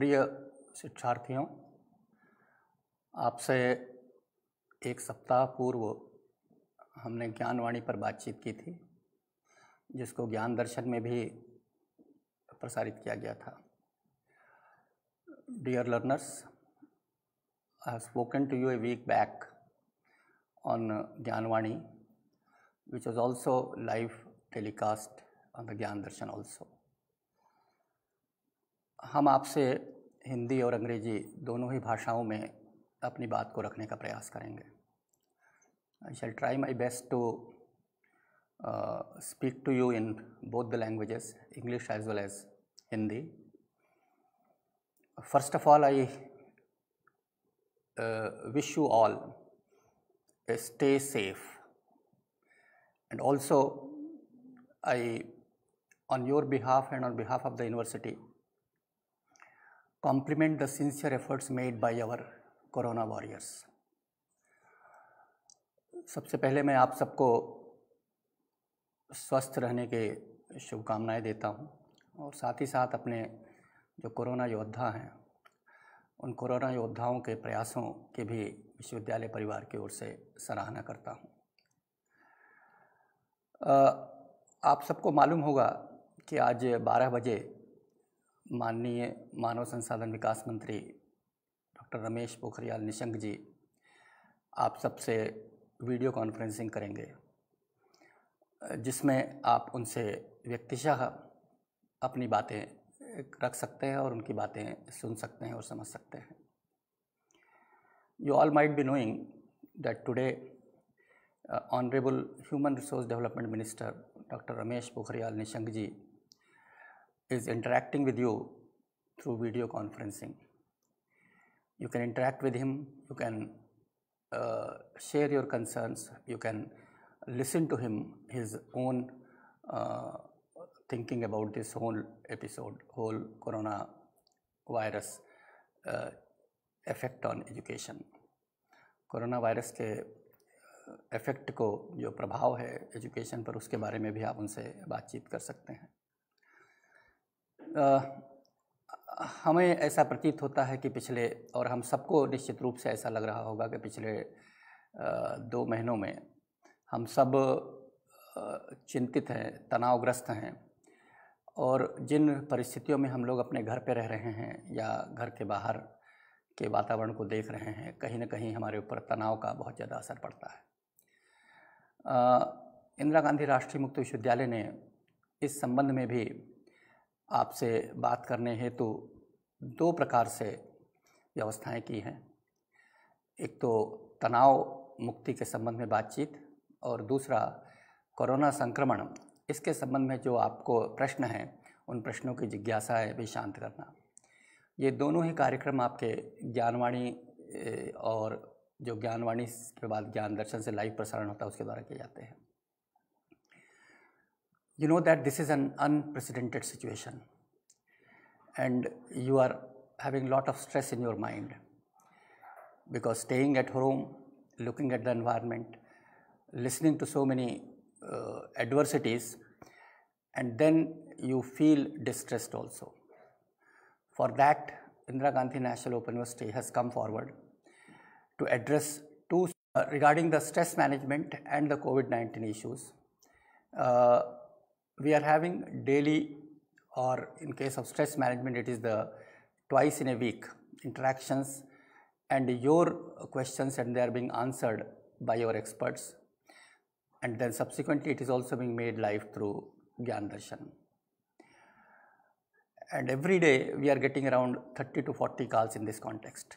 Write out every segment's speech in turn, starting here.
प्रिय शिक्षार्थियों आपसे एक सप्ताह पूर्व हमने ज्ञानवाणी पर बातचीत की थी जिसको ज्ञान दर्शन में भी प्रसारित किया गया था dear learners I have spoken to you a week back on Gyanvani which was also live telecast on the Gyan Darshan also हम आपसे हिंदी और अंग्रेजी दोनों ही भाषाओं में अपनी बात को रखने का प्रयास करेंगे I shall try my best to speak to you in both the languages English as well as Hindi first of all I wish you all stay safe and also I on your behalf and on behalf of the university compliment the sincere efforts made by our corona warriors सबसे पहले मैं आप सबको स्वस्थ रहने के शुभकामनाएं देता हूं और साथ ही साथ अपने जो कोरोना योद्धा हैं उन कोरोना योद्धाओं के प्रयासों के भी विश्वविद्यालय परिवार की ओर से सराहना करता हूं आप सबको मालूम होगा कि आज 12 बजे माननीय मानव संसाधन विकास मंत्री डॉक्टर रमेश पोखरियाल निशंक जी आप सबसे वीडियो कॉन्फ्रेंसिंग करेंगे जिसमें आप उनसे व्यक्तिशः अपनी बातें रख सकते हैं और उनकी बातें सुन सकते हैं और समझ सकते हैं you all might be knowing that today honourable human resource development minister doctor Ramesh Pokhriyal Nishank ji is interacting with you through video conferencing. You can interact with him, you can uh, share your concerns, you can listen to him, his own uh, thinking about this whole episode, whole corona virus uh, effect on education. Corona virus के effect को जो प्रभाव है education पर उसके बारे में भी आप उनसे बातचीत कर सकते हैं हमें ऐसा प्रतीत होता है कि पिछले और हम सबको निश्चित रूप से ऐसा लग रहा होगा कि पिछले दो महीनों में हम सब चिंतित हैं तनावग्रस्त हैं और जिन परिस्थितियों में हम लोग अपने घर पर रह रहे हैं या घर के बाहर के वातावरण को देख रहे हैं कहीं ना कहीं हमारे ऊपर तनाव का बहुत ज़्यादा असर पड़ता है इंदिरा गांधी राष्ट्रीय मुक्त विश्वविद्यालय ने इस संबंध में भी आपसे बात करने हेतु दो प्रकार से व्यवस्थाएं की हैं एक तो तनाव मुक्ति के संबंध में बातचीत और दूसरा कोरोना संक्रमण इसके संबंध में जो आपको प्रश्न हैं उन प्रश्नों की जिज्ञासाएँ भी शांत करना ये दोनों ही कार्यक्रम आपके ज्ञानवाणी और जो ज्ञानवाणी के बाद ज्ञान दर्शन से लाइव प्रसारण होता है उसके द्वारा किए जाते हैं you know that this is an unprecedented situation and you are having a lot of stress in your mind because staying at home, looking at the environment, listening to so many uh, adversities, and then you feel distressed also. For that, Indira Gandhi National Open University has come forward to address two uh, regarding the stress management and the COVID 19 issues. Uh, we are having daily or in case of stress management it is the twice in a week interactions and your questions and they are being answered by your experts and then subsequently it is also being made live through Gyan Darshan. And every day we are getting around 30 to 40 calls in this context.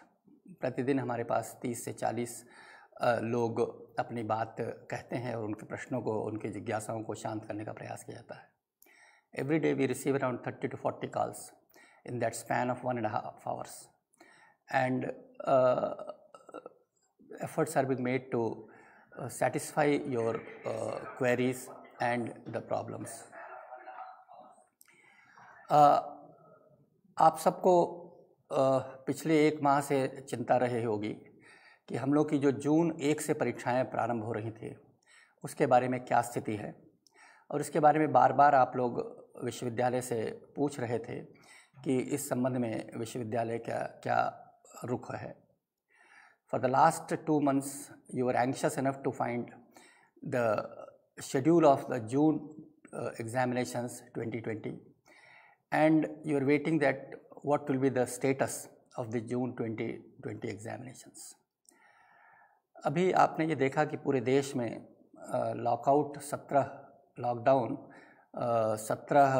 Pratidin, हमारे पास 30 से 40 लोग अपनी बात कहते हैं और उनके प्रश्नों को उनकी जिज्ञासाओं को शांत करने का प्रयास किया जाता है every day we receive around thirty to forty calls in that span of one and half hours and efforts are be made to satisfy your queries and the problems आप सबको Uh, आप सबको पिछले एक माह से चिंता रही होगी कि हम लोग की जो जून एक से परीक्षाएं प्रारंभ हो रही थी उसके बारे में क्या स्थिति है और इसके बारे में बार बार आप लोग विश्वविद्यालय से पूछ रहे थे कि इस संबंध में विश्वविद्यालय का क्या रुख है for the last two months you are anxious enough to find the schedule of the June examinations twenty and you are waiting that what will be the status of the June twenty examinations examinations अभी आपने ये देखा कि पूरे देश में lockout सत्रह lockdown सत्रह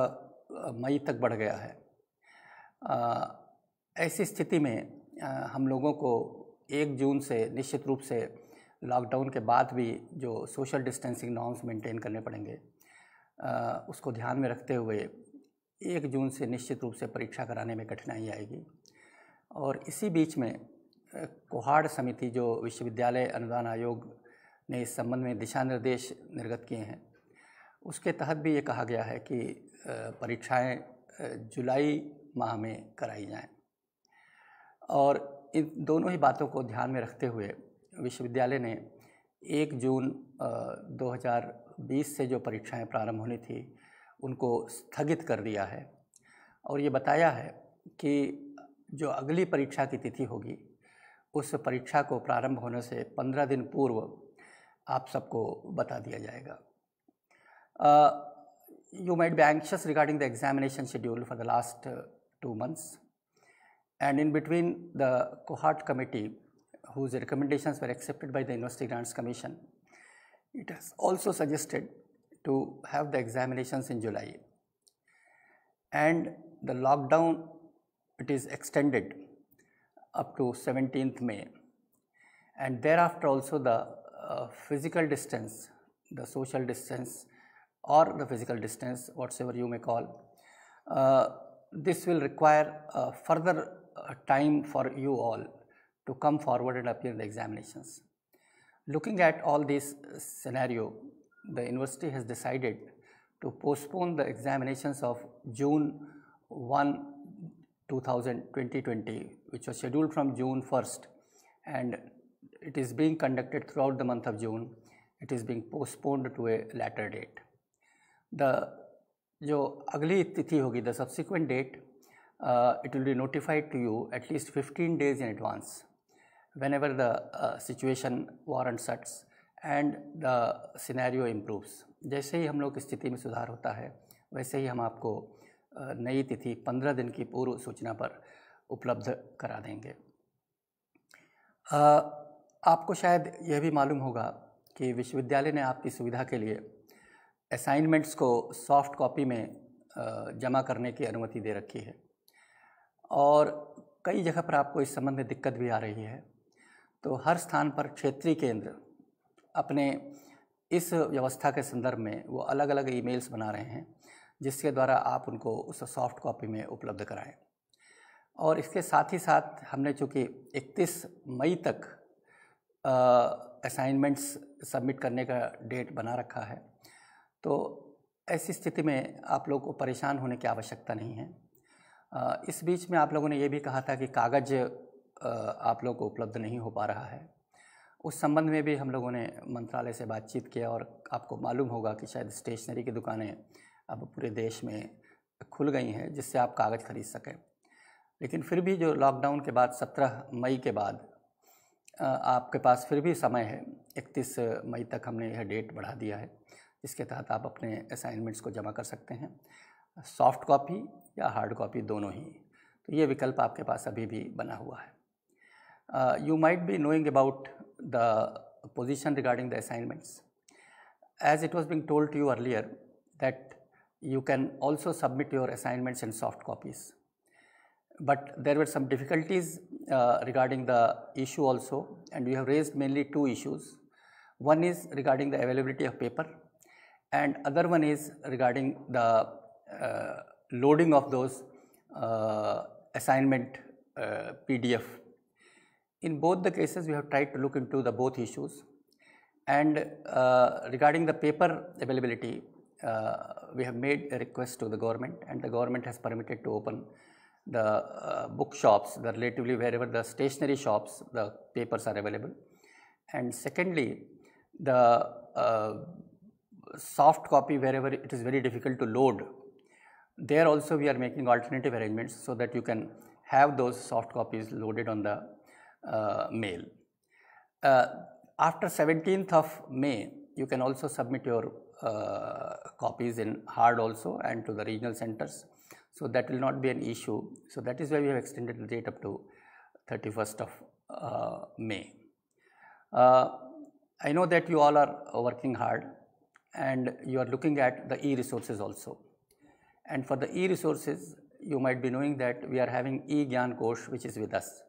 मई तक बढ़ गया है ऐसी स्थिति में हम लोगों को एक जून से निश्चित रूप से लॉकडाउन के बाद भी जो सोशल डिस्टेंसिंग नॉर्म्स मेंटेन करने पड़ेंगे उसको ध्यान में रखते हुए एक जून से निश्चित रूप से परीक्षा कराने में कठिनाई आएगी और इसी बीच में कुहाड़ समिति जो विश्वविद्यालय अनुदान आयोग ने इस संबंध में दिशा निर्देश निर्गत किए हैं उसके तहत भी ये कहा गया है कि परीक्षाएं जुलाई माह में कराई जाएं और इन दोनों ही बातों को ध्यान में रखते हुए विश्वविद्यालय ने 1 जून 2020 से जो परीक्षाएं प्रारंभ होनी थी उनको स्थगित कर दिया है और ये बताया है कि जो अगली परीक्षा की तिथि होगी उस परीक्षा को प्रारंभ होने से पंद्रह दिन पूर्व आप सबको बता दिया जाएगा you might be anxious regarding the examination schedule for the last two months and in between the cohort committee whose recommendation were accepted by the university grants commission it has also suggested to have the examination in July and the lockdown it is extended up to 17th May and thereafter also the uh, physical distance, the social distance or the physical distance whatsoever you may call, uh, this will require uh, further uh, time for you all to come forward and appear in the examinations. Looking at all these uh, scenario, the university has decided to postpone the examinations of June 1, 2020 which was scheduled from June 1st and it is being conducted throughout the month of June. It is being postponed to a later date. The जो अगली तिथि होगी the subsequent date it will be notified to you at least 15 days in advance whenever the uh, situation warrants such and the scenario improves जैसे ही हम लोग स्थिति में सुधार होता है वैसे ही हम आपको नई तिथि 15 दिन की पूर्व सूचना पर उपलब्ध करा देंगे आपको शायद यह भी मालूम होगा कि विश्वविद्यालय ने आपकी सुविधा के लिए असाइनमेंट्स को सॉफ्ट कॉपी में जमा करने की अनुमति दे रखी है और कई जगह पर आपको इस संबंध में दिक्कत भी आ रही है तो हर स्थान पर क्षेत्रीय केंद्र अपने इस व्यवस्था के संदर्भ में वो अलग अलग ईमेल्स बना रहे हैं जिसके द्वारा आप उनको उस सॉफ्ट कॉपी में उपलब्ध कराएं और इसके साथ ही साथ हमने चूँकि 31 मई तक असाइनमेंट्स सबमिट करने का डेट बना रखा है तो ऐसी स्थिति में आप लोगों को परेशान होने की आवश्यकता नहीं है आ, इस बीच में आप लोगों ने यह भी कहा था कि कागज़ आप लोग को उपलब्ध नहीं हो पा रहा है उस संबंध में भी हम लोगों ने मंत्रालय से बातचीत किया और आपको मालूम होगा कि शायद स्टेशनरी की दुकानें अब पूरे देश में खुल गई हैं जिससे आप कागज़ खरीद सकें लेकिन फिर भी जो लॉकडाउन के बाद सत्रह मई के बाद आपके पास फिर भी समय है इकतीस मई तक हमने यह डेट बढ़ा दिया है इसके तहत आप अपने असाइनमेंट्स को जमा कर सकते हैं सॉफ्ट कॉपी या हार्ड कॉपी दोनों ही तो ये विकल्प आपके पास अभी भी बना हुआ है you might be knowing about the position regarding the assignments as it was being told to you earlier that you can also submit your assignments and soft copies but there were some difficulties uh, regarding the issue also and we have raised mainly two issues. One is regarding the availability of paper and other one is regarding the uh, loading of those uh, assignment uh, PDF. In both the cases we have tried to look into the both issues and uh, regarding the paper availability uh, we have made a request to the government and the government has permitted to open the uh, bookshops, the relatively wherever the stationery shops, the papers are available. And secondly, the uh, soft copy wherever it is very difficult to load, there also we are making alternative arrangements so that you can have those soft copies loaded on the uh, mail. Uh, after 17th of May, you can also submit your uh, copies in hard also and to the regional centers so that will not be an issue. So that is why we have extended the date up to 31st of uh, May. Uh, I know that you all are working hard and you are looking at the e-resources also. And for the e-resources, you might be knowing that we are having e-Gyan Kosh which is with us.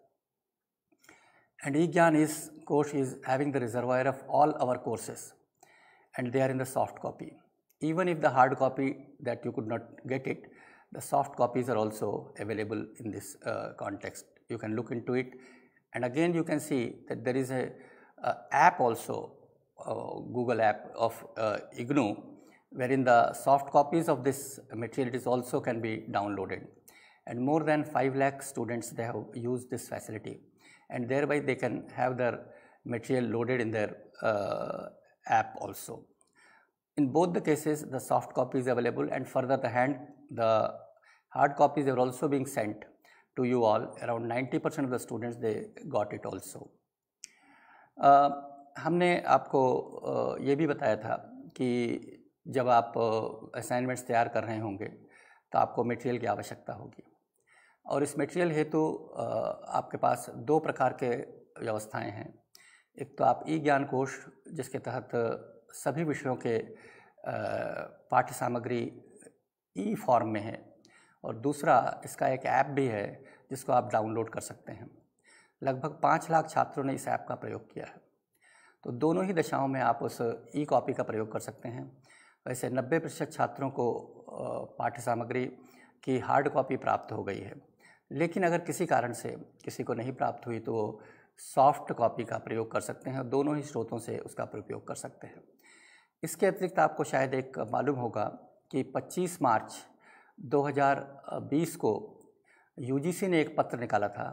And e-Gyan is, Kosh is having the reservoir of all our courses and they are in the soft copy. Even if the hard copy that you could not get it, the soft copies are also available in this uh, context. You can look into it and again you can see that there is a, a app also, a uh, Google app of uh, IGNU wherein the soft copies of this material is also can be downloaded and more than 5 lakh students they have used this facility and thereby they can have their material loaded in their uh, app also. In both the cases the soft copy is available and further the hand the Hard copies are also being sent to you all. Around 90% of the students, they got it also. Uh, हमने आपको uh, ये भी बताया था कि जब आप assignments uh, तैयार कर रहे होंगे तो आपको मटेरियल की आवश्यकता होगी और इस मटेरियल हेतु आपके पास दो प्रकार के व्यवस्थाएं हैं एक तो आप ई ज्ञान कोश जिसके तहत सभी विषयों के पाठ्य सामग्री ई फॉर्म में है और दूसरा इसका एक ऐप भी है जिसको आप डाउनलोड कर सकते हैं लगभग पाँच लाख छात्रों ने इस ऐप का प्रयोग किया है तो दोनों ही दशाओं में आप उस ई कॉपी का प्रयोग कर सकते हैं वैसे नब्बे प्रतिशत छात्रों को पाठ्य सामग्री की हार्ड कॉपी प्राप्त हो गई है लेकिन अगर किसी कारण से किसी को नहीं प्राप्त हुई तो सॉफ्ट कॉपी का प्रयोग कर सकते हैं दोनों ही स्रोतों से उसका प्रयोग कर सकते हैं इसके अतिरिक्त आपको शायद एक मालूम होगा कि 25 मार्च 2020 को यूजीसी ने एक पत्र निकाला था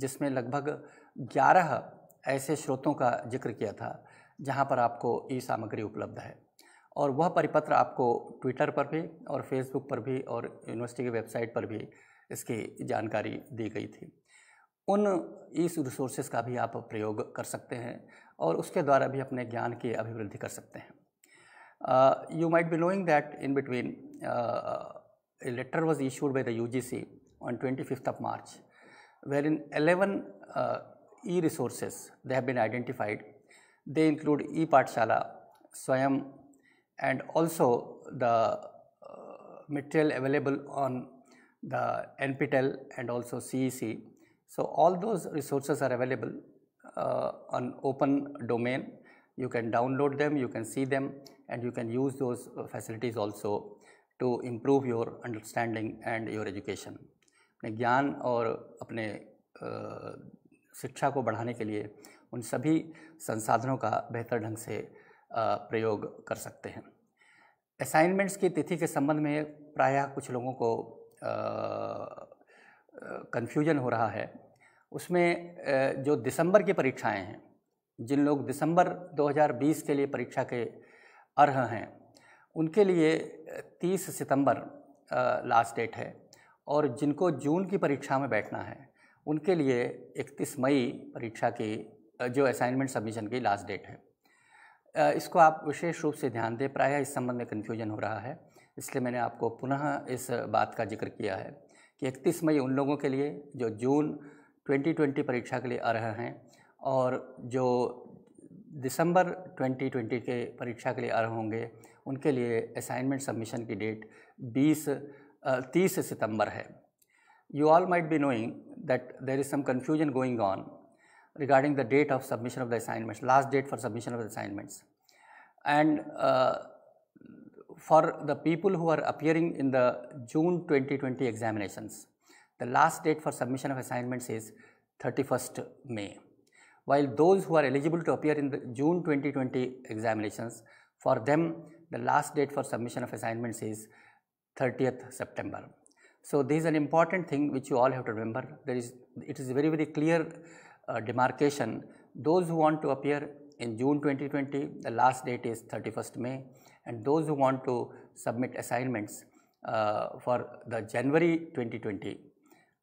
जिसमें लगभग 11 ऐसे स्रोतों का जिक्र किया था जहां पर आपको ई सामग्री उपलब्ध है और वह परिपत्र आपको ट्विटर पर भी और फेसबुक पर भी और यूनिवर्सिटी की वेबसाइट पर भी इसकी जानकारी दी गई थी उन इस रिसोर्सेज का भी आप प्रयोग कर सकते हैं और उसके द्वारा भी अपने ज्ञान की अभिवृद्धि कर सकते हैं you might be knowing that in between a letter was issued by the UGC on 25th of March, wherein 11 uh, e-resources they have been identified. They include e-Partshala, Swayam and also the uh, material available on the NPTEL and also CEC. So, all those resources are available uh, on open domain. You can download them, you can see them and you can use those facilities also to improve your understanding and your education अपने ज्ञान और अपने शिक्षा को बढ़ाने के लिए उन सभी संसाधनों का बेहतर ढंग से प्रयोग कर सकते हैं असाइनमेंट्स की तिथि के संबंध में प्रायः कुछ लोगों को कन्फ्यूजन हो रहा है उसमें जो दिसंबर की परीक्षाएं हैं जिन लोग दिसंबर 2020 के लिए परीक्षा के अर्ह हैं उनके लिए 30 सितंबर लास्ट डेट है और जिनको जून की परीक्षा में बैठना है उनके लिए 31 मई परीक्षा की जो असाइनमेंट सबमिशन की लास्ट डेट है इसको आप विशेष रूप से ध्यान दें प्रायः इस संबंध में कन्फ्यूजन हो रहा है इसलिए मैंने आपको पुनः इस बात का जिक्र किया है कि 31 मई उन लोगों के लिए जो जून 2020 परीक्षा के लिए आ रहे हैं और जो दिसंबर 2020 के परीक्षा के लिए आ रहे होंगे उनके लिए असाइनमेंट सबमिशन की डेट 20 तीस सितंबर है you all might be knowing that there is some confusion going on regarding the date of submission of the assignments, last date for submission of the assignments. And uh, for the people who are appearing in the June 2020 examinations, the last date for submission of assignments is 31st May. While those who are eligible to appear in the June 2020 examinations, for them the last date for submission of assignments is 30th September. So this is an important thing which you all have to remember. There is, it is very very clear uh, demarcation. Those who want to appear in June 2020, the last date is 31st May, and those who want to submit assignments uh, for the January 2020,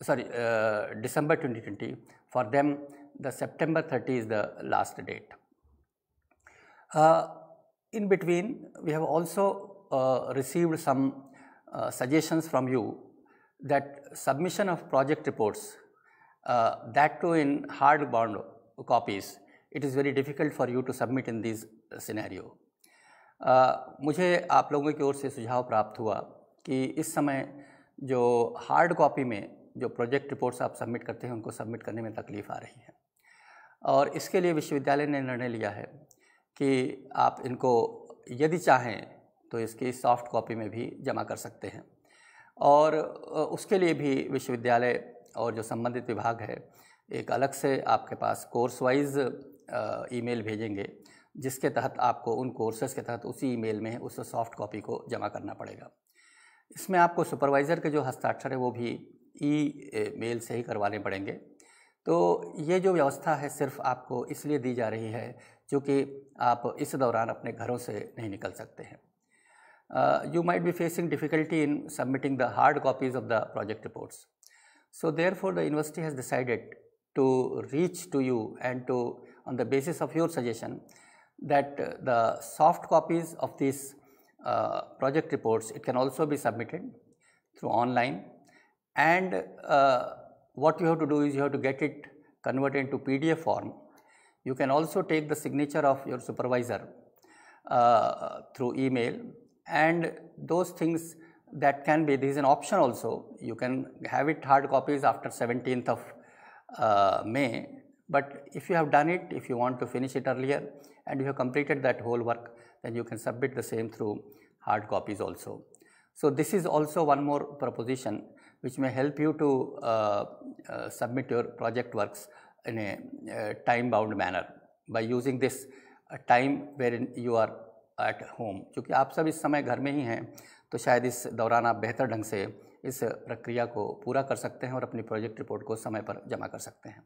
sorry, uh, December 2020, for them the September 30 is the last date. Uh, in between, we have also uh, received some uh, suggestions from you that submission of project reports, uh, that too in hard bound copies, it is very difficult for you to submit in this scenario. Uh, मुझे आप लोगों की ओर से सुझाव प्राप्त हुआ कि इस समय जो हार्ड कॉपी में जो प्रोजेक्ट रिपोर्ट्स आप सबमिट करते हैं उनको सबमिट करने में तकलीफ़ आ रही है और इसके लिए विश्वविद्यालय ने निर्णय लिया है कि आप इनको यदि चाहें तो इसकी सॉफ्ट कॉपी में भी जमा कर सकते हैं और उसके लिए भी विश्वविद्यालय और जो संबंधित विभाग है एक अलग से आपके पास कोर्स वाइज ईमेल भेजेंगे जिसके तहत आपको उन कोर्सेज के तहत उसी ईमेल में उस सॉफ्ट कॉपी को जमा करना पड़ेगा इसमें आपको सुपरवाइज़र के जो हस्ताक्षर है वो भी ई मेल से ही करवाने पड़ेंगे तो ये जो व्यवस्था है सिर्फ आपको इसलिए दी जा रही है क्योंकि आप इस दौरान अपने घरों से नहीं निकल सकते हैं you might be facing difficulty in submitting the hard copies of the project So therefore, the university has decided to reach to you and to on the basis of your suggestion that the soft copies of these uh, project reports, it can also be submitted through online and uh, what you have to do is you have to get it converted into PDF form you can also take the signature of your supervisor uh, through email and those things that can be, this is an option also. You can have it hard copies after 17th of uh, May, but if you have done it, if you want to finish it earlier and you have completed that whole work, then you can submit the same through hard copies also. So this is also one more proposition which may help you to uh, uh, submit your project works in a time bound manner by using this time wherein you are at home क्योंकि आप सब इस समय घर में ही हैं तो शायद इस दौरान आप बेहतर ढंग से इस प्रक्रिया को पूरा कर सकते हैं और अपनी प्रोजेक्ट रिपोर्ट को समय पर जमा कर सकते हैं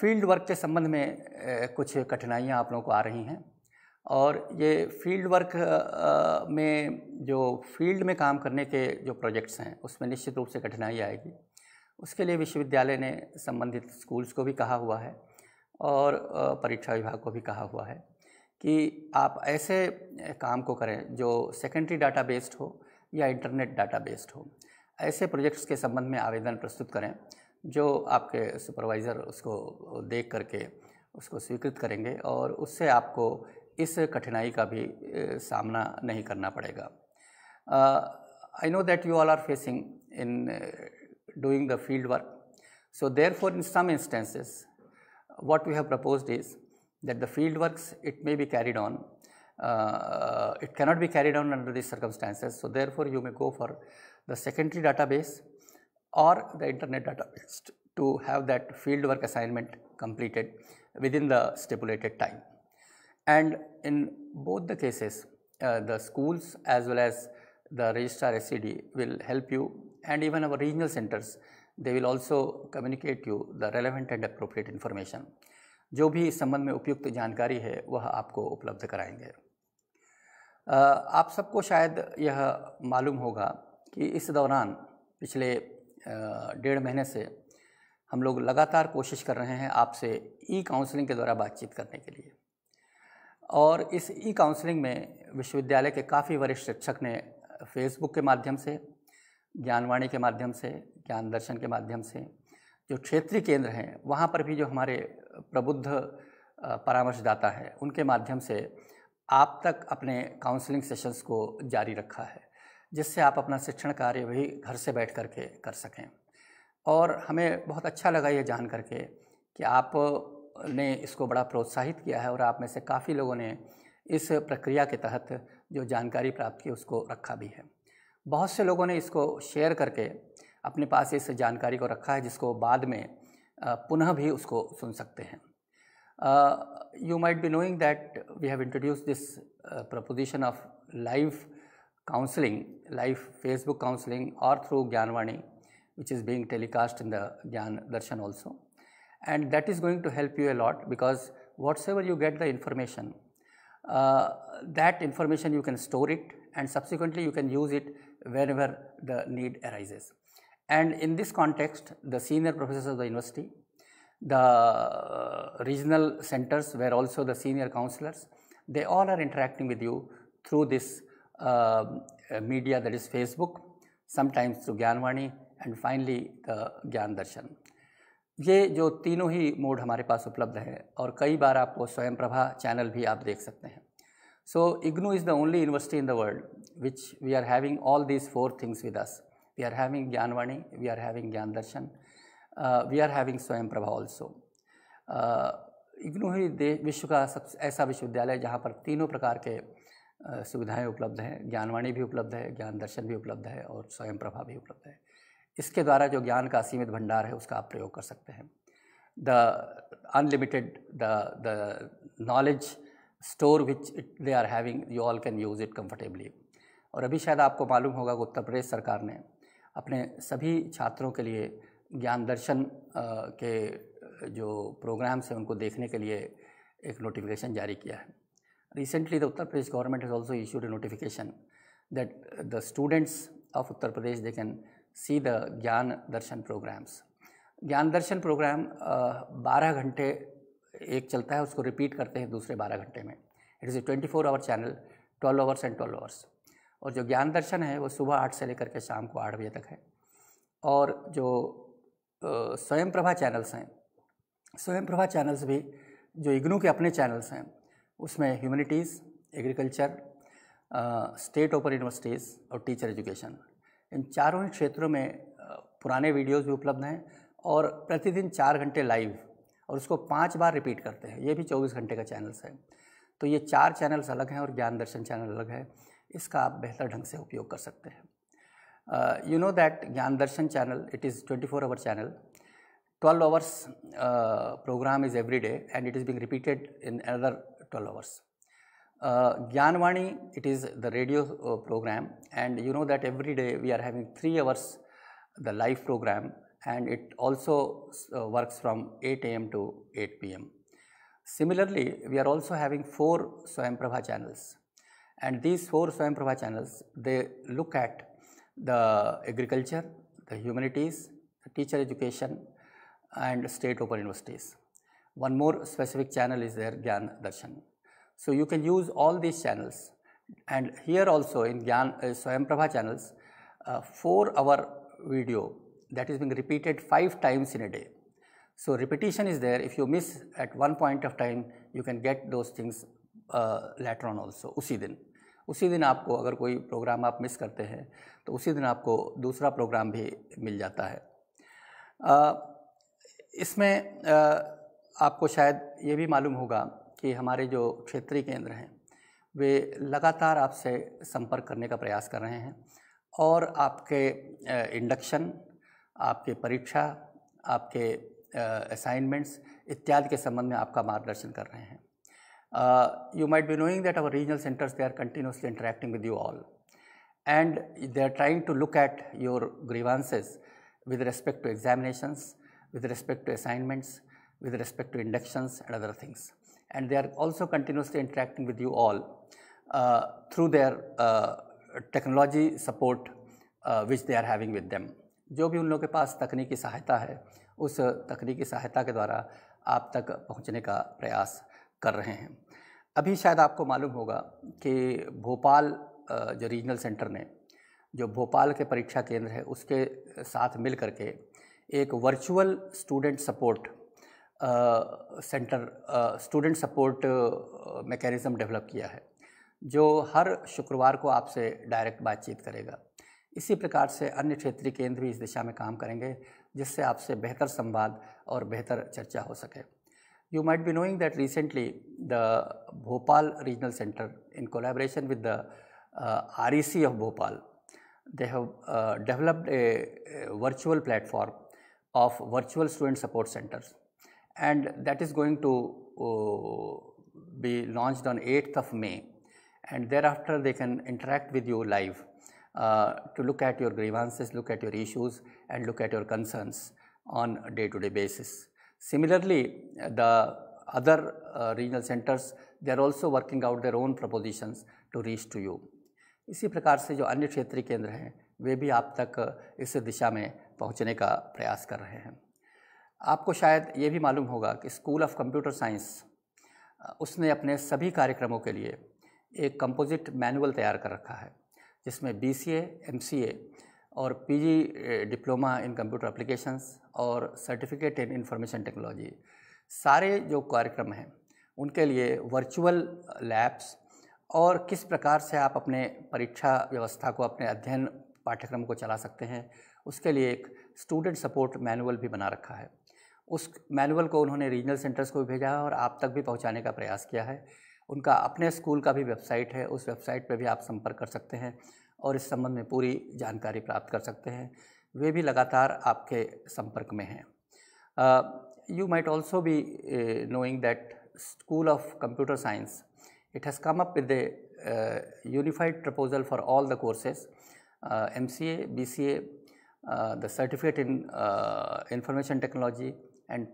फील्ड वर्क के संबंध में कुछ कठिनाइयाँ आप लोगों को आ रही हैं और ये फील्ड वर्क में जो फील्ड में काम करने के जो प्रोजेक्ट्स हैं उसमें निश्चित रूप से कठिनाई आएगी उसके लिए विश्वविद्यालय ने संबंधित स्कूल्स को भी कहा हुआ है और परीक्षा विभाग को भी कहा हुआ है कि आप ऐसे काम को करें जो सेकेंडरी डाटा बेस्ड हो या इंटरनेट डाटा बेस्ड हो ऐसे प्रोजेक्ट्स के संबंध में आवेदन प्रस्तुत करें जो आपके सुपरवाइज़र उसको देख करके उसको स्वीकृत करेंगे और उससे आपको इस कठिनाई का भी सामना नहीं करना पड़ेगा I know that you all are facing in doing the field work. So therefore, in some instances, what we have proposed is that the field works, it may be carried on, uh, it cannot be carried on under these circumstances. So therefore, you may go for the secondary database or the internet database to have that field work assignment completed within the stipulated time. And in both the cases, uh, the schools as well as the registrar SED will help you and even our regional centers they will also communicate you the relevant and appropriate information जो भी इस संबंध में उपयुक्त जानकारी है वह आपको उपलब्ध कराएंगे आप सबको शायद यह मालूम होगा कि इस दौरान पिछले डेढ़ महीने से हम लोग लगातार कोशिश कर रहे हैं आपसे ई काउंसलिंग के द्वारा बातचीत करने के लिए और इस ई काउंसलिंग में विश्वविद्यालय के काफ़ी वरिष्ठ शिक्षक ने फेसबुक के माध्यम से ज्ञानवाणी के माध्यम से ज्ञान दर्शन के माध्यम से जो क्षेत्रीय केंद्र हैं वहाँ पर भी जो हमारे प्रबुद्ध परामर्शदाता है उनके माध्यम से आप तक अपने काउंसलिंग सेशंस को जारी रखा है जिससे आप अपना शिक्षण कार्य भी घर से बैठ कर के कर सकें और हमें बहुत अच्छा लगा ये जान करके कि आप ने इसको बड़ा प्रोत्साहित किया है और आप में से काफ़ी लोगों ने इस प्रक्रिया के तहत जो जानकारी प्राप्त की उसको रखा भी है बहुत से लोगों ने इसको शेयर करके अपने पास इस जानकारी को रखा है जिसको बाद में पुनः भी उसको सुन सकते हैं you might be knowing that we have introduce this proposition of life counselling life Facebook counselling और through Gyanvani which is being telecast in the Gyan Darshan also and that is going to help you a lot because whatever you get the information that information you can store it and subsequently you can use it wherever the need arises. And in this context, the senior professors of the university, the regional centers where also the senior counselors, they all are interacting with you through this uh, media that is Facebook, sometimes through Gyanvani and finally the Gyan Darshan. ये जो तीनों ही mode हमारे पास उपलब्ध हैं और कई बार आपको स्वयं प्रभा चैनल भी आप देख सकते हैं So, IGNU is the only university in the world which we are having all these four things with us. We are having Gyanvani, we are having Gyan Darshan, uh, we are having Swayamprabha also. Uh, IGNU ही देश विश्व का सब ऐसा विश्वविद्यालय जहाँ पर तीनों प्रकार के सुविधाएं उपलब्ध हैं ज्ञानवाणी भी उपलब्ध है ज्ञान दर्शन भी उपलब्ध है और स्वयं प्रभा भी उपलब्ध है इसके द्वारा जो ज्ञान का सीमित भंडार है उसका आप प्रयोग कर सकते हैं the unlimited the the knowledge store which it they are having you all can use it comfortably और अभी शायद आपको मालूम होगा कि उत्तर प्रदेश सरकार ने अपने सभी छात्रों के लिए ज्ञान दर्शन के जो प्रोग्राम्स हैं उनको देखने के लिए एक नोटिफिकेशन जारी किया है recently the Uttar Pradesh government has also issued a notification that the students of Uttar Pradesh they can see the Gyan Darshan programmes ज्ञान दर्शन प्रोग्राम बारह घंटे एक चलता है उसको रिपीट करते हैं दूसरे बारह घंटे में it is a twenty four hour channel twelve hours and twelve hours और जो ज्ञान दर्शन है वो सुबह आठ से लेकर के शाम को आठ बजे तक है और जो स्वयं प्रभा चैनल्स हैं स्वयं प्रभा चैनल्स भी जो इग्नू के अपने चैनल्स हैं उसमें humanities agriculture state open universities और टीचर एजुकेशन इन चारों ही क्षेत्रों में पुराने वीडियोज़ भी उपलब्ध हैं और प्रतिदिन चार घंटे लाइव और उसको पाँच बार रिपीट करते हैं ये भी चौबीस घंटे का चैनल्स है तो ये चार चैनल्स अलग हैं और ज्ञान दर्शन चैनल अलग है इसका आप बेहतर ढंग से उपयोग कर सकते हैं you know that Gyan Darshan channel it is twenty four hour channel twelve hours programme is every day and it is being repeated in other twelve hours Gyanvani it is the radio programme and you know that every day we are having three hours the live programme and it also uh, works from 8 a.m. to 8 p.m. Similarly, we are also having four Swayamprabha channels and these four Swayamprabha channels, they look at the agriculture, the humanities, the teacher education and state open universities. One more specific channel is there, Gyan Darshan. So you can use all these channels and here also in Gyan uh, Swayamprabha channels, uh, 4 hour video that is being repeated 5 times in a day. So repetition is there if you miss at one point of time you can get those things uh, later on also उसी दिन उसी दिन आपको अगर कोई programme आप miss करते हैं तो उसी दिन आपको दूसरा प्रोग्राम भी मिल जाता है uh, इसमें uh, आपको शायद ये भी मालूम होगा कि हमारे जो क्षेत्रीय केंद्र हैं वे लगातार आपसे संपर्क करने का प्रयास कर रहे हैं और आपके इंडक्शन uh, आपके परीक्षा आपके असाइनमेंट्स इत्यादि के संबंध में आपका मार्गदर्शन कर रहे हैं you might be knowing that our regional centres they are continuously interacting with you all and they are trying to look at your grievances with respect to examinations, with respect to assignments, with respect to inductions and other things. And they are also continuously interacting with you all uh, through their uh, technology support uh, which they are having with them. जो भी उन लोगों के पास तकनीकी सहायता है उस तकनीकी सहायता के द्वारा आप तक पहुंचने का प्रयास कर रहे हैं अभी शायद आपको मालूम होगा कि भोपाल जो रीजनल सेंटर ने जो भोपाल के परीक्षा केंद्र है उसके साथ मिल करके एक virtual student support centre student support mechanism develop किया है जो हर शुक्रवार को आपसे डायरेक्ट बातचीत करेगा इसी प्रकार से अन्य क्षेत्रीय केंद्र भी इस दिशा में काम करेंगे जिससे आपसे बेहतर संवाद और बेहतर चर्चा हो सके you might be knowing that recently the Bhopal regional centre in collaboration with the R E C of Bhopal they have developed a virtual platform of virtual student support centres and that is going to be launch on eighth of May and thereafter they can interact with you life uh, to look at your grievances, look at your issues and look at your concerns on a day-to-day -day basis. Similarly, the other uh, regional centers, they are also working out their own propositions to reach to you. इसी प्रकार से जो अन्य क्षेत्रीय केंद्र हैं वे भी आप तक इस दिशा में पहुंचने का प्रयास कर रहे हैं आपको शायद ये भी मालूम होगा कि स्कूल ऑफ कंप्यूटर साइंस उसने अपने सभी कार्यक्रमों के लिए एक कंपोजिट मैनुअल तैयार कर रखा है जिसमें बी सी एम और PG diploma in computer applications और सर्टिफिकेट इन इंफॉर्मेशन टेक्नोलॉजी सारे जो कार्यक्रम हैं उनके लिए वर्चुअल लैब्स और किस प्रकार से आप अपने परीक्षा व्यवस्था को अपने अध्ययन पाठ्यक्रम को चला सकते हैं उसके लिए एक स्टूडेंट सपोर्ट मैनुअल भी बना रखा है उस मैनुअल को उन्होंने रीजनल सेंटर्स को भी भेजा है और आप तक भी पहुंचाने का प्रयास किया है उनका अपने स्कूल का भी वेबसाइट है उस वेबसाइट पर भी आप संपर्क कर सकते हैं और इस संबंध में पूरी जानकारी प्राप्त कर सकते हैं वे भी लगातार आपके संपर्क में हैं you might also be knowing that school of computer science it has come up with the unified proposal for all the courses M C A B C A the certificate in information technology and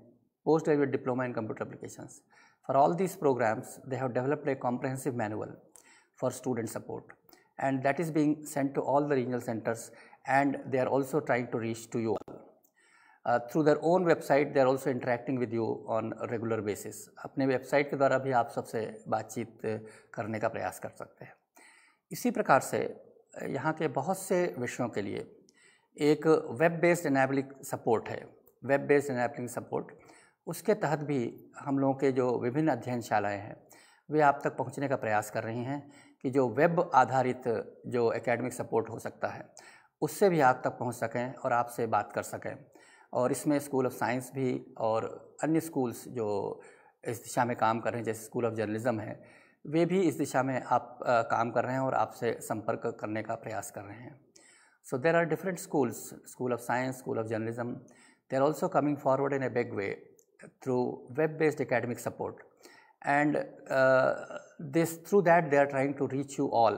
post graduate diploma in computer applications For all these programs, they have developed a comprehensive manual for student support and that is being sent to all the regional centers and they are also trying to reach to you all. Uh, through their own website they are also interacting with you on a regular basis apne अपने website के द्वारा भी आप सबसे बातचीत करने का प्रयास कर सकते हैं इसी प्रकार से यहाँ के बहुत से विषयों के लिए एक वेब बेस्ड इनेबलिंग सपोर्ट है वेब बेस्ड इनेबलिंग सपोर्ट उसके तहत भी हम लोगों के जो विभिन्न अध्ययनशालाएँ हैं वे आप तक पहुँचने का प्रयास कर रही हैं कि जो वेब आधारित जो एकेडमिक सपोर्ट हो सकता है उससे भी आप तक पहुँच सकें और आपसे बात कर सकें और इसमें स्कूल ऑफ साइंस भी और अन्य स्कूल्स जो इस दिशा में काम कर रहे हैं जैसे स्कूल ऑफ जर्नलिज़म है वे भी इस दिशा में आप आ, काम कर रहे हैं और आपसे संपर्क करने का प्रयास कर रहे हैं so there are different schools school of science school of journalism they are also coming forward in a big way through web-based academic support and uh, this through that they are trying to reach you all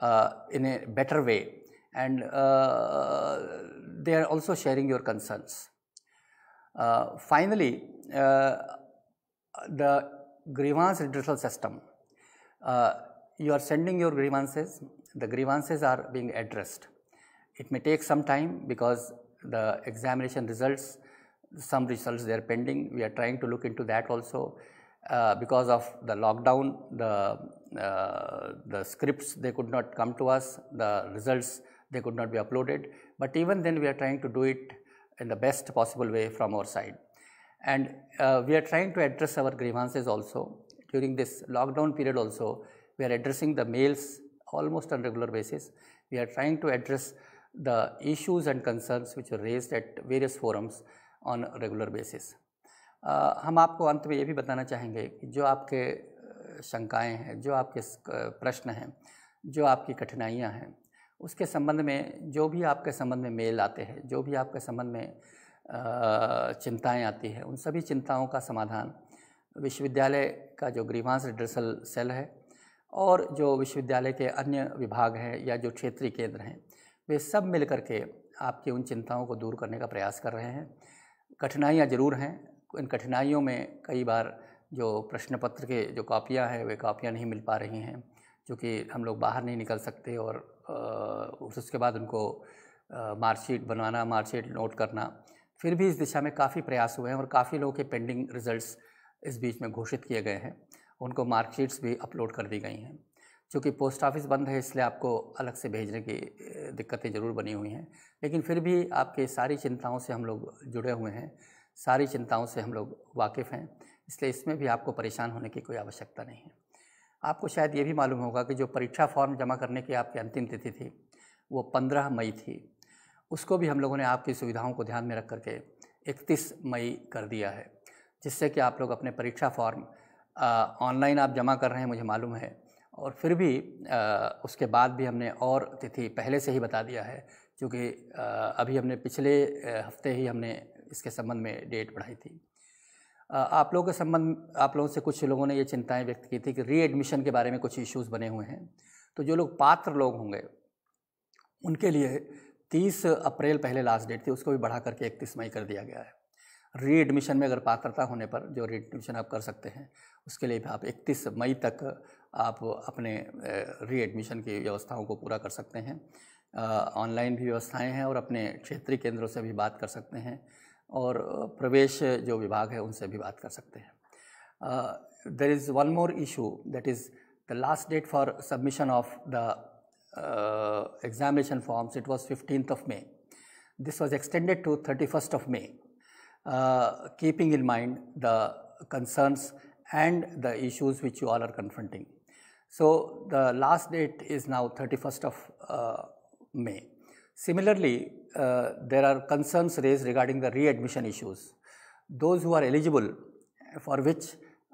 uh, in a better way and uh, they are also sharing your concerns. Uh, finally, uh, the grievance redressal system, uh, you are sending your grievances, the grievances are being addressed. It may take some time because the examination results some results they are pending. We are trying to look into that also. Uh, because of the lockdown, the, uh, the scripts they could not come to us, the results they could not be uploaded. But even then we are trying to do it in the best possible way from our side. And uh, we are trying to address our grievances also. During this lockdown period also, we are addressing the mails almost on regular basis. We are trying to address the issues and concerns which were raised at various forums on regular basis हम आपको अंत में ये भी बताना चाहेंगे कि जो आपके uh, शंकाएं हैं जो आपके uh, प्रश्न हैं जो आपकी कठिनाइयां हैं उसके संबंध में जो भी आपके संबंध में मेल आते हैं जो भी आपके संबंध में uh, चिंताएं आती हैं उन सभी चिंताओं का समाधान विश्वविद्यालय का जो ग्रीवांश रिडर्सल सेल है और जो विश्वविद्यालय के अन्य विभाग हैं या जो क्षेत्रीय केंद्र हैं वे सब मिल के आपकी उन चिंताओं को दूर करने का प्रयास कर रहे हैं कठिनाइयाँ ज़रूर हैं इन कठिनाइयों में कई बार जो प्रश्न पत्र के जो कापियाँ हैं वे कापियाँ नहीं मिल पा रही हैं क्योंकि हम लोग बाहर नहीं निकल सकते और उसके बाद उनको मार्कशीट बनवाना मार्कशीट नोट करना फिर भी इस दिशा में काफ़ी प्रयास हुए हैं और काफ़ी लोगों के पेंडिंग रिजल्ट्स इस बीच में घोषित किए गए हैं उनको मार्कशीट्स भी अपलोड कर दी गई हैं चूँकि पोस्ट ऑफिस बंद है इसलिए आपको अलग से भेजने की दिक्कतें ज़रूर बनी हुई हैं लेकिन फिर भी आपके सारी चिंताओं से हम लोग जुड़े हुए हैं सारी चिंताओं से हम लोग वाकिफ़ हैं इसलिए इसमें भी आपको परेशान होने की कोई आवश्यकता नहीं है आपको शायद ये भी मालूम होगा कि जो परीक्षा फॉर्म जमा करने की आपकी अंतिम तिथि थी वो पंद्रह मई थी उसको भी हम लोगों ने आपकी सुविधाओं को ध्यान में रख करके इकतीस मई कर दिया है जिससे कि आप लोग अपने परीक्षा फॉर्म ऑनलाइन आप जमा कर रहे हैं मुझे मालूम है और फिर भी आ, उसके बाद भी हमने और तिथि पहले से ही बता दिया है क्योंकि अभी हमने पिछले हफ्ते ही हमने इसके संबंध में डेट बढ़ाई थी आप लोगों के संबंध आप लोगों से कुछ लोगों ने ये चिंताएं व्यक्त की थी कि री एडमिशन के बारे में कुछ इश्यूज़ बने हुए हैं तो जो लोग पात्र लोग होंगे उनके लिए 30 अप्रैल पहले लास्ट डेट थी उसको भी बढ़ा करके 31 मई कर दिया गया है रीएडमिशन में अगर पात्रता होने पर जो री एडमिशन आप कर सकते हैं उसके लिए भी आप 31 मई तक आप अपने री एडमिशन की व्यवस्थाओं को पूरा कर सकते हैं ऑनलाइन भी व्यवस्थाएं हैं और अपने क्षेत्रीय केंद्रों से भी बात कर सकते हैं और प्रवेश जो विभाग है उनसे भी बात कर सकते हैं there is one more issue that is the last date for submission of the examination forms it was fifteenth of May this was extended to thirty first of May keeping in mind the concerns and the issues which you all are confronting So the last date is now 31st of uh, May. Similarly, uh, there are concerns raised regarding the readmission issues. Those who are eligible for which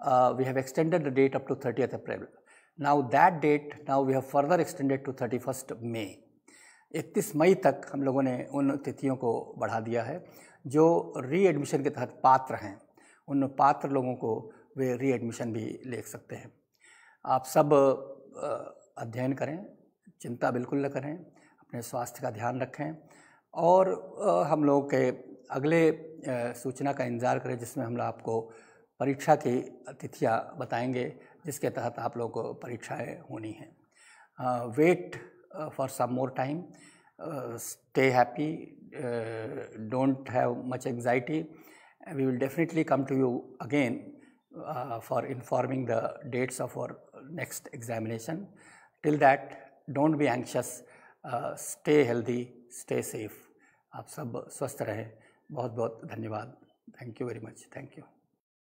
uh, we have extended the date up to 30th April. Now that date now we have further extended to 31st May. 31 मई तक हम लोगों ने उन तिथियों को बढ़ा दिया है जो री एडमिशन के तहत पात्र हैं उन पात्र लोगों को वे री एडमिशन भी ले सकते हैं आप सब अध्ययन करें चिंता बिल्कुल न करें अपने स्वास्थ्य का ध्यान रखें और हम लोग के अगले सूचना का इंतज़ार करें जिसमें हम लोग आपको परीक्षा की तिथियाँ बताएंगे जिसके तहत आप लोग को परीक्षाएँ होनी हैं wait for some more time stay happy don't have much much we will definitely come to you again for informing the dates of our next examination. Till that, don't be anxious, uh, stay healthy, stay safe. aap sab swasth rahe bahut bahut dhanyawad thank you very much thank you